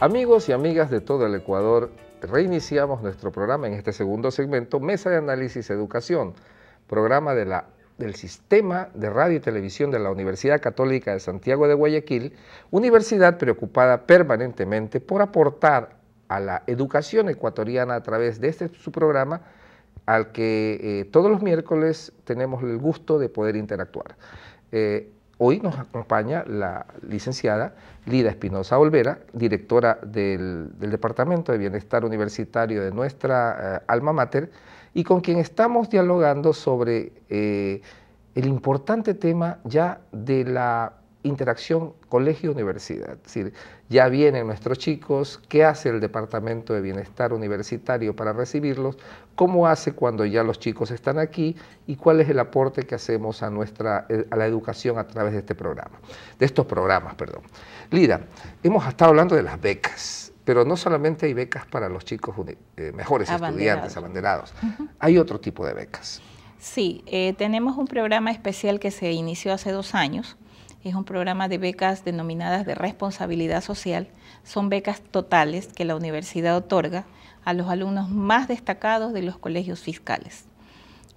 Amigos y amigas de todo el Ecuador, reiniciamos nuestro programa en este segundo segmento, Mesa de Análisis Educación, programa de la, del Sistema de Radio y Televisión de la Universidad Católica de Santiago de Guayaquil, universidad preocupada permanentemente por aportar a la educación ecuatoriana a través de este su programa, al que eh, todos los miércoles tenemos el gusto de poder interactuar. Eh, Hoy nos acompaña la licenciada Lida Espinosa Olvera, directora del, Departamento de Bienestar Universitario de nuestra eh, alma mater, y con quien estamos dialogando sobre eh, el importante tema ya de la interacción colegio-universidad. Es decir, ya vienen nuestros chicos, qué hace el Departamento de Bienestar Universitario para recibirlos, cómo hace cuando ya los chicos están aquí y cuál es el aporte que hacemos a, nuestra, eh, a la educación a través de este programa, de estos programas, perdón. Lida, hemos estado hablando de las becas, pero no solamente hay becas para los chicos eh, mejores estudiantes, abanderados, hay otro tipo de becas. Sí, eh, tenemos un programa especial que se inició hace dos años, es un programa de becas denominadas de responsabilidad social. Son becas totales que la universidad otorga a los alumnos más destacados de los colegios fiscales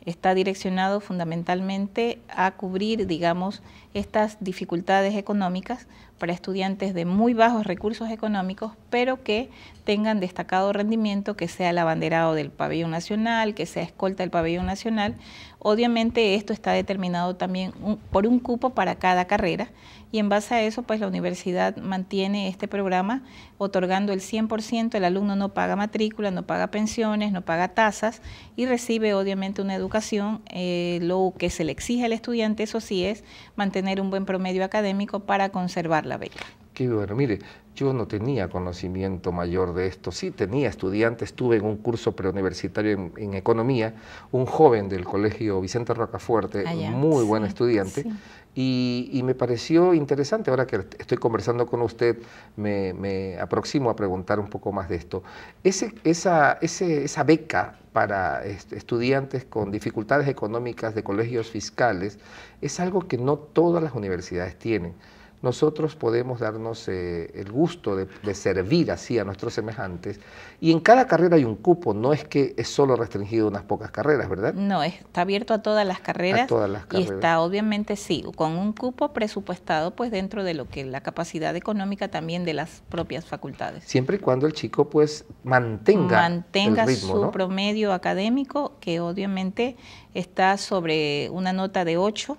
está direccionado fundamentalmente a cubrir, digamos, estas dificultades económicas para estudiantes de muy bajos recursos económicos, pero que tengan destacado rendimiento, que sea el abanderado del pabellón nacional, que sea escolta del pabellón nacional. Obviamente esto está determinado también por un cupo para cada carrera y en base a eso pues la universidad mantiene este programa otorgando el 100%, el alumno no paga matrícula, no paga pensiones, no paga tasas y recibe obviamente una educación, eh, lo que se le exige al estudiante eso sí es mantener un buen promedio académico para conservar la beca. Qué bueno, mire, yo no tenía conocimiento mayor de esto, sí tenía estudiantes, estuve en un curso preuniversitario en, economía, un joven del colegio Vicente Rocafuerte, muy buen estudiante, y, me pareció interesante, ahora que estoy conversando con usted, me, aproximo a preguntar un poco más de esto. esa, esa, beca para estudiantes con dificultades económicas de colegios fiscales es algo que no todas las universidades tienen nosotros podemos darnos eh, el gusto de, servir así a nuestros semejantes. Y en cada carrera hay un cupo, no es que es solo restringido a unas pocas carreras, ¿verdad? No, está abierto a todas las carreras. todas las Y está obviamente, sí, con un cupo presupuestado pues dentro de lo que la capacidad económica también de las propias facultades. Siempre y cuando el chico pues mantenga, ritmo, su promedio académico, que obviamente está sobre una nota de 8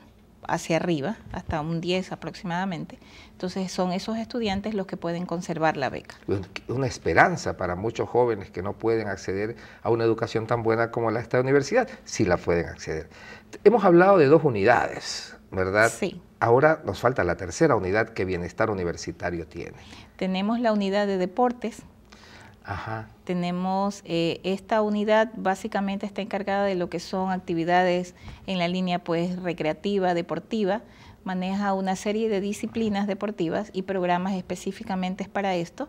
hacia arriba, hasta un 10 aproximadamente. Entonces son esos estudiantes los que pueden conservar la beca. Una esperanza para muchos jóvenes que no pueden acceder a una educación tan buena como la de esta universidad, si la pueden acceder. Hemos hablado de dos unidades, ¿verdad? Sí. Ahora nos falta la tercera unidad que Bienestar Universitario tiene. Tenemos la unidad de deportes, tenemos eh, esta unidad básicamente está encargada de lo que son actividades en la línea pues recreativa, deportiva, maneja una serie de disciplinas deportivas y programas específicamente para esto.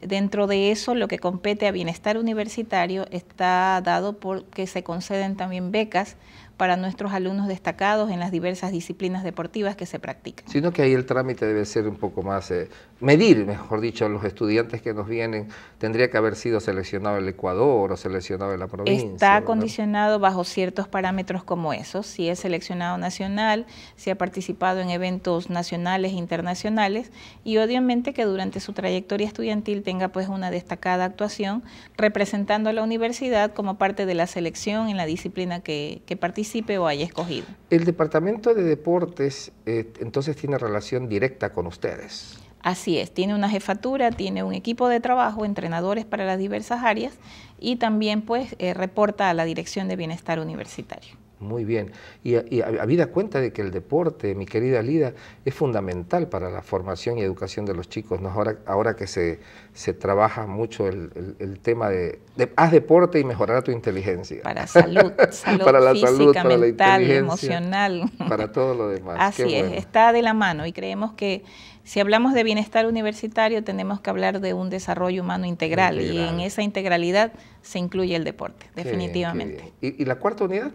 Dentro de eso, lo que compete a bienestar universitario está dado porque se conceden también becas para nuestros alumnos destacados en las diversas disciplinas deportivas que se practican. Sino que ahí el trámite debe ser un poco más, eh, medir, mejor dicho, los estudiantes que nos vienen, tendría que haber sido seleccionado el Ecuador o seleccionado la provincia. Está condicionado bajo ciertos parámetros como esos, si es seleccionado nacional, si ha participado en eventos nacionales e internacionales y obviamente que durante su trayectoria estudiantil tenga pues una destacada actuación representando a la universidad como parte de la selección en la disciplina que participa escogido? El Departamento de Deportes eh, entonces tiene relación directa con ustedes. Así es, tiene una jefatura, tiene un equipo de trabajo, entrenadores para las diversas áreas y también pues eh, reporta a la Dirección de Bienestar Universitario. Muy bien. Y, y, habida cuenta de que el deporte, mi querida Lida, es fundamental para la formación y educación de los chicos. ¿no? Ahora, ahora que se, se trabaja mucho el, tema de, haz deporte y mejorar tu inteligencia. Para salud, salud para la salud, para mental, emocional. Para todo lo demás. Así es, está de la mano y creemos que si hablamos de bienestar universitario tenemos que hablar de un desarrollo humano integral, y en esa integralidad se incluye el deporte, definitivamente. ¿Y la cuarta unidad?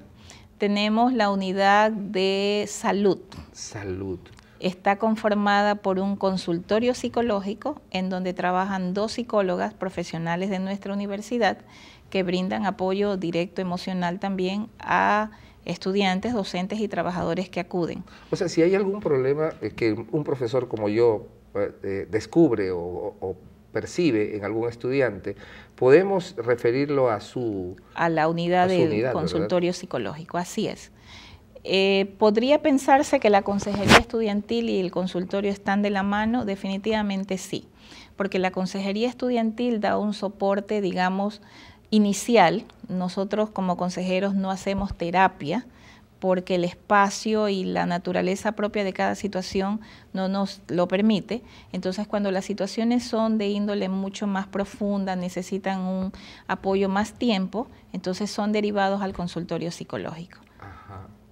tenemos la unidad de salud. Salud. Está conformada por un consultorio psicológico en donde trabajan dos psicólogas profesionales de nuestra universidad que brindan apoyo directo emocional también a estudiantes, docentes y trabajadores que acuden. O sea, si hay algún problema eh, que un profesor como yo eh, eh, descubre o, o percibe en algún estudiante, podemos referirlo a su... A la unidad de consultorio psicológico, así es. Eh, ¿Podría pensarse que la consejería estudiantil y el consultorio están de la mano? Definitivamente sí, porque la consejería estudiantil da un soporte, digamos, inicial. Nosotros como consejeros no hacemos terapia, porque el espacio y la naturaleza propia de cada situación no nos lo permite. Entonces, cuando las situaciones son de índole mucho más profunda, necesitan un apoyo más tiempo, entonces son derivados al consultorio psicológico.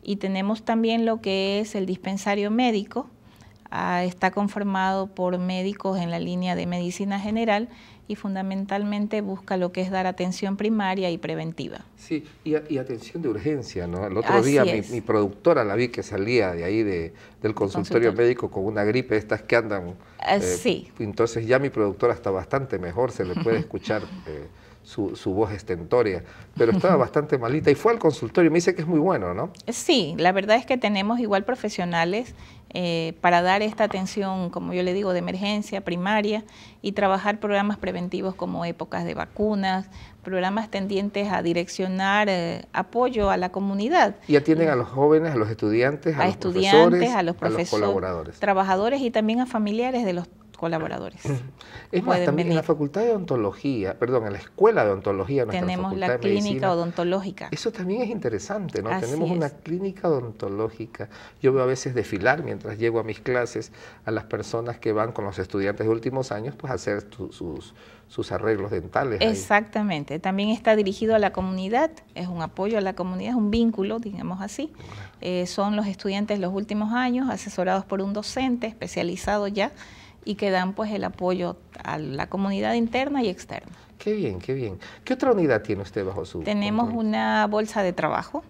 Y tenemos también lo que es el dispensario médico, Ah, está conformado por médicos en la línea de medicina general y fundamentalmente busca lo que es dar atención primaria y preventiva. Sí, y, atención de urgencia, ¿no? El otro día mi, productora la vi que salía de ahí del consultorio, médico con una gripe, estas que andan. Ah, eh, sí. Entonces ya mi productora está bastante mejor, se le puede escuchar. Eh, su, voz estentórea, pero estaba bastante malita y fue al consultorio y me dice que es muy bueno, ¿no? Sí, la verdad es que tenemos igual profesionales eh, para dar esta atención, como yo le digo, de emergencia primaria y trabajar programas preventivos como épocas de vacunas, programas tendientes a direccionar eh, apoyo a la comunidad. Y atienden a los jóvenes, a los estudiantes, a, los profesores, a los profesores, a los colaboradores. Trabajadores y también a familiares de los colaboradores. Es también en la Facultad de Odontología, perdón, en la Escuela de Odontología, tenemos la clínica odontológica. Eso también es interesante, ¿no? tenemos una clínica odontológica. Yo veo a veces desfilar mientras llego a mis clases a las personas que van con los estudiantes de últimos años, pues hacer sus, sus arreglos dentales. Exactamente, también está dirigido a la comunidad, es un apoyo a la comunidad, es un vínculo, digamos así. Eh, son los estudiantes los últimos años, asesorados por un docente especializado ya y que dan pues el apoyo a la comunidad interna y externa. Qué bien, qué bien. ¿Qué otra unidad tiene usted bajo su? Tenemos una bolsa de trabajo.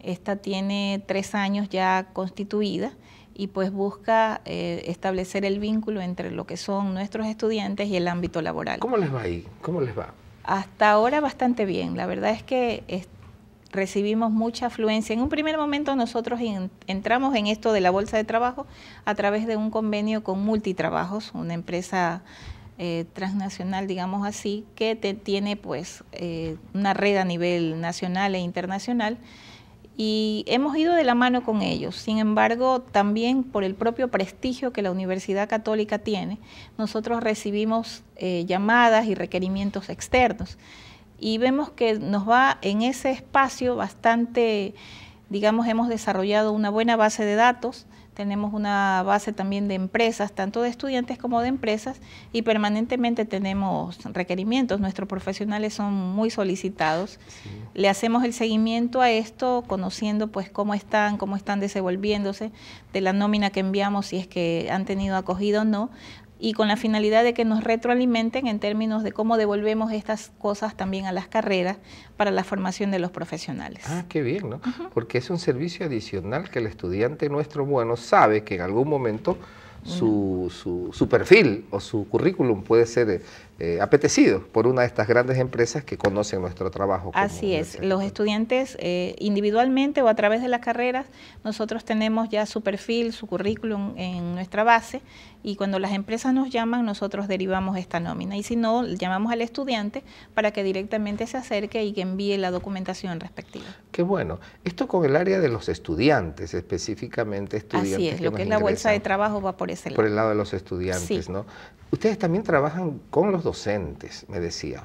Esta tiene tres años ya constituida y pues busca eh, establecer el vínculo entre lo que son nuestros estudiantes y el ámbito laboral. ¿Cómo les va ahí? ¿Cómo les va? Hasta ahora bastante bien. La verdad es que recibimos mucha afluencia. En un primer momento nosotros entramos en esto de la bolsa de trabajo a través de un convenio con Multitrabajos, una empresa eh, transnacional, digamos así, que tiene pues eh, una red a nivel nacional e internacional. Y hemos ido de la mano con ellos. Sin embargo, también por el propio prestigio que la Universidad Católica tiene, nosotros recibimos eh, llamadas y requerimientos externos y vemos que nos va en ese espacio bastante, digamos, hemos desarrollado una buena base de datos, tenemos una base también de empresas, tanto de estudiantes como de empresas, y permanentemente tenemos requerimientos, nuestros profesionales son muy solicitados, le hacemos el seguimiento a esto, conociendo pues cómo están, cómo están desenvolviéndose, de la nómina que enviamos, si es que han tenido acogido o no, y con la finalidad de que nos retroalimenten en términos de cómo devolvemos estas cosas también a las carreras para la formación de los profesionales. Ah, qué bien, ¿no? Porque es un servicio adicional que el estudiante nuestro bueno sabe que en algún momento su, su, su, perfil o su currículum puede ser eh, eh, apetecido por una de estas grandes empresas que conocen nuestro trabajo. Así es, los estudiantes eh, individualmente o a través de las carreras, nosotros tenemos ya su perfil, su currículum en nuestra base y cuando las empresas nos llaman, nosotros derivamos esta nómina y si no, llamamos al estudiante para que directamente se acerque y que envíe la documentación respectiva. Qué bueno, esto con el área de los estudiantes, específicamente estudiantes. Así es, lo que es la bolsa de trabajo va por ese lado. Por el lado de los estudiantes, ¿no? Ustedes también trabajan con los docentes, me decía.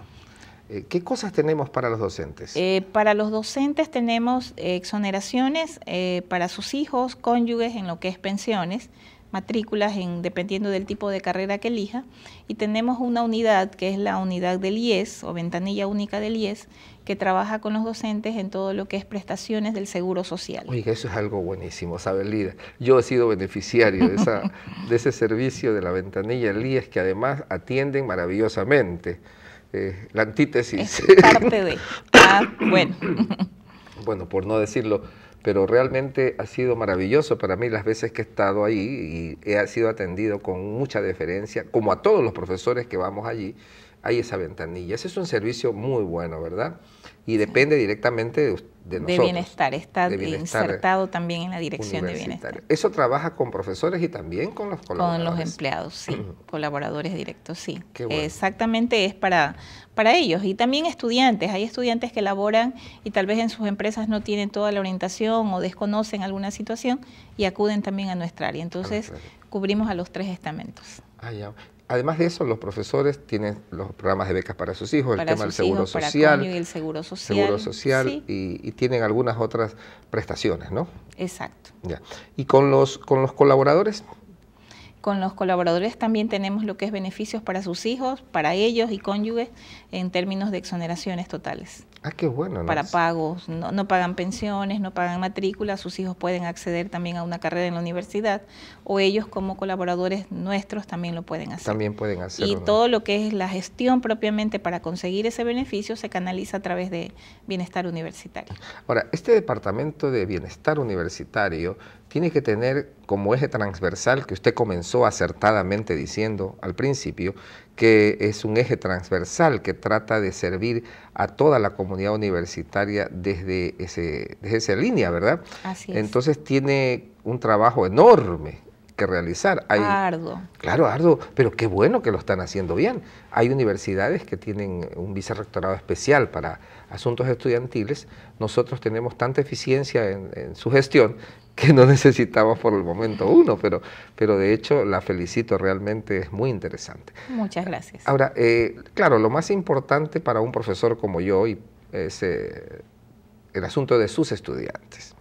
Eh, ¿Qué cosas tenemos para los docentes? Eh, para los docentes tenemos exoneraciones eh, para sus hijos, cónyuges en lo que es pensiones matrículas en, dependiendo del tipo de carrera que elija. Y tenemos una unidad que es la unidad del IES o ventanilla única del IES que trabaja con los docentes en todo lo que es prestaciones del seguro social. Oiga, eso es algo buenísimo, ¿sabes, Lida? Yo he sido beneficiario de, esa, de ese servicio de la ventanilla del IES que además atienden maravillosamente. Eh, la antítesis. Es parte de. Ah, bueno. bueno, por no decirlo pero realmente ha sido maravilloso para mí las veces que he estado ahí y he sido atendido con mucha deferencia, como a todos los profesores que vamos allí, hay esa ventanilla. Ese es un servicio muy bueno, ¿verdad? y depende directamente de, de nosotros. De bienestar, está insertado también en la dirección de bienestar. Eso trabaja con profesores y también con los colaboradores. Con los empleados, sí, colaboradores directos, sí. Exactamente es para, para ellos y también estudiantes. Hay estudiantes que laboran y tal vez en sus empresas no tienen toda la orientación o desconocen alguna situación y acuden también a nuestra área. Entonces, cubrimos a los tres estamentos. Ah, además de eso, los profesores tienen los programas de becas para sus hijos, el tema del seguro, social, seguro social. social y, tienen algunas otras prestaciones, ¿no? Exacto. ¿Y con los, con los colaboradores? Con los colaboradores también tenemos lo que es beneficios para sus hijos, para ellos y cónyuges en términos de exoneraciones totales. Ah, bueno. Para pagos, no, pagan pensiones, no pagan matrícula, sus hijos pueden acceder también a una carrera en la universidad o ellos como colaboradores nuestros también lo pueden hacer. También pueden hacerlo. Y todo lo que es la gestión propiamente para conseguir ese beneficio se canaliza a través de bienestar universitario. Ahora, este departamento de bienestar universitario tiene que tener como eje transversal que usted comenzó acertadamente diciendo al principio, que es un eje transversal que trata de servir a toda la comunidad universitaria desde, ese, desde esa línea, ¿verdad? Así es. Entonces tiene un trabajo enorme que realizar. Hay, Claro, arduo, pero qué bueno que lo están haciendo bien. Hay universidades que tienen un vicerrectorado especial para asuntos estudiantiles. Nosotros tenemos tanta eficiencia en, su gestión que no necesitamos por el momento uno, pero, pero de hecho la felicito, realmente es muy interesante. Muchas gracias. Ahora, eh, claro, lo más importante para un profesor como yo es eh, el asunto de sus estudiantes.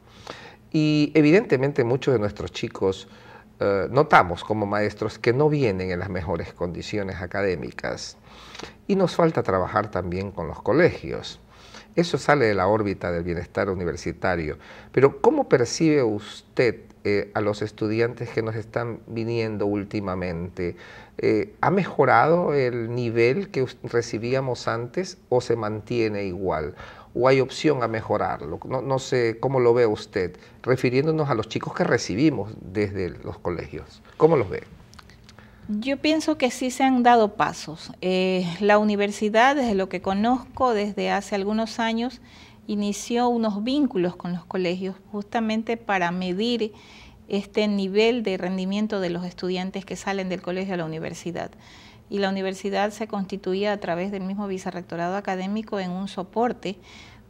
Y evidentemente muchos de nuestros chicos eh, notamos como maestros que no vienen en las mejores condiciones académicas y nos falta trabajar también con los colegios. Eso sale de la órbita del bienestar universitario. Pero ¿cómo percibe usted eh, a los estudiantes que nos están viniendo últimamente? Eh, ¿Ha mejorado el nivel que recibíamos antes o se mantiene igual? o hay opción a mejorarlo? No, sé cómo lo ve usted, refiriéndonos a los chicos que recibimos desde los colegios. ¿Cómo los ve? Yo pienso que sí se han dado pasos. Eh, la universidad, desde lo que conozco, desde hace algunos años, inició unos vínculos con los colegios justamente para medir este nivel de rendimiento de los estudiantes que salen del colegio a la universidad y la universidad se constituía a través del mismo vicerrectorado académico en un soporte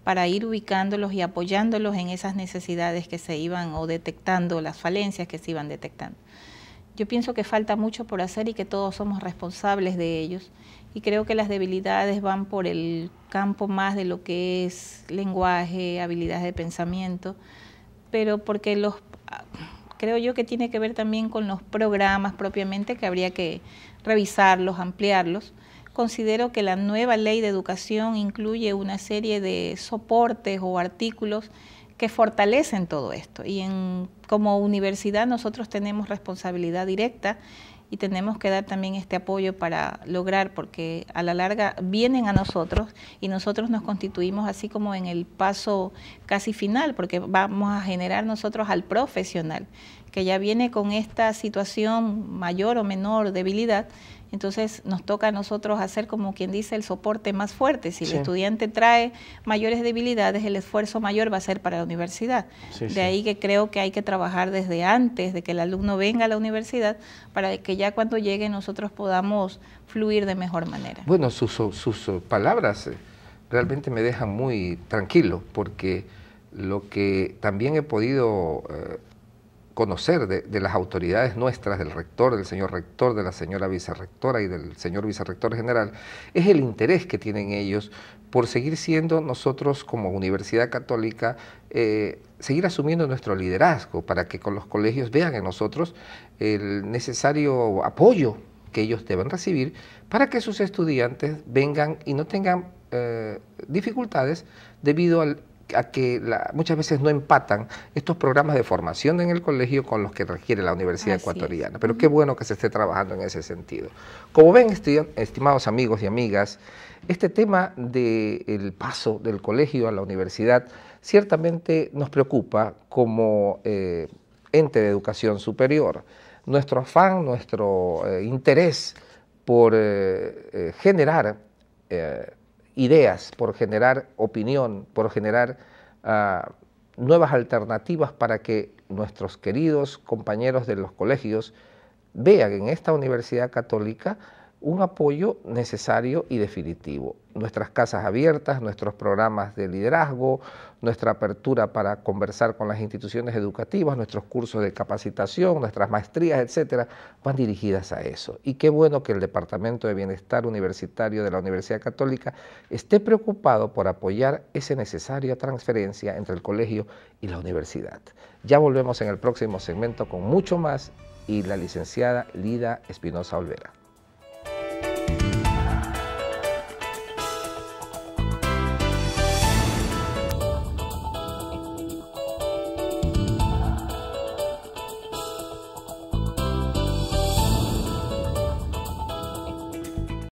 para ir ubicándolos y apoyándolos en esas necesidades que se iban o detectando, las falencias que se iban detectando. Yo pienso que falta mucho por hacer y que todos somos responsables de ellos. Y creo que las debilidades van por el campo más de lo que es lenguaje, habilidades de pensamiento, pero porque los ah, creo yo que tiene que ver también con los programas propiamente que habría que revisarlos, ampliarlos. Considero que la nueva ley de educación incluye una serie de soportes o artículos que fortalecen todo esto. Y en, como universidad nosotros tenemos responsabilidad directa y tenemos que dar también este apoyo para lograr, porque a la larga vienen a nosotros y nosotros nos constituimos así como en el paso casi final, porque vamos a generar nosotros al profesional que ya viene con esta situación mayor o menor debilidad entonces nos toca a nosotros hacer como quien dice el soporte más fuerte. Si el estudiante trae mayores debilidades, el esfuerzo mayor va a ser para la universidad. de ahí que creo que hay que trabajar desde antes de que el alumno venga a la universidad para que ya cuando llegue nosotros podamos fluir de mejor manera. Bueno, sus, palabras eh, realmente me dejan muy tranquilo porque lo que también he podido eh, conocer de, las autoridades nuestras, del rector, del señor rector, de la señora vicerrectora y del señor vicerrector general, es el interés que tienen ellos por seguir siendo nosotros como Universidad Católica, eh, seguir asumiendo nuestro liderazgo para que con los colegios vean en nosotros el necesario apoyo que ellos deben recibir para que sus estudiantes vengan y no tengan eh, dificultades debido al a que muchas veces no empatan estos programas de formación en el colegio con los que requiere la Universidad Ecuatoriana. Pero qué bueno que se esté trabajando en ese sentido. Como ven, estimados amigos y amigas, este tema del paso del colegio a la universidad ciertamente nos preocupa como eh, ente de educación superior. Nuestro afán, nuestro eh, interés por eh, generar ideas, por generar opinión, por generar ah, nuevas alternativas para que nuestros queridos compañeros de los colegios vean en esta universidad católica un apoyo necesario y definitivo. Nuestras casas abiertas, nuestros programas de liderazgo, nuestra apertura para conversar con las instituciones educativas, nuestros cursos de capacitación, nuestras maestrías, etcétera, van dirigidas a eso. Y qué bueno que el Departamento de Bienestar Universitario de la Universidad Católica esté preocupado por apoyar esa necesaria transferencia entre el colegio y la universidad. Ya volvemos en el próximo segmento con mucho más y la licenciada Lida Espinosa Olvera. you.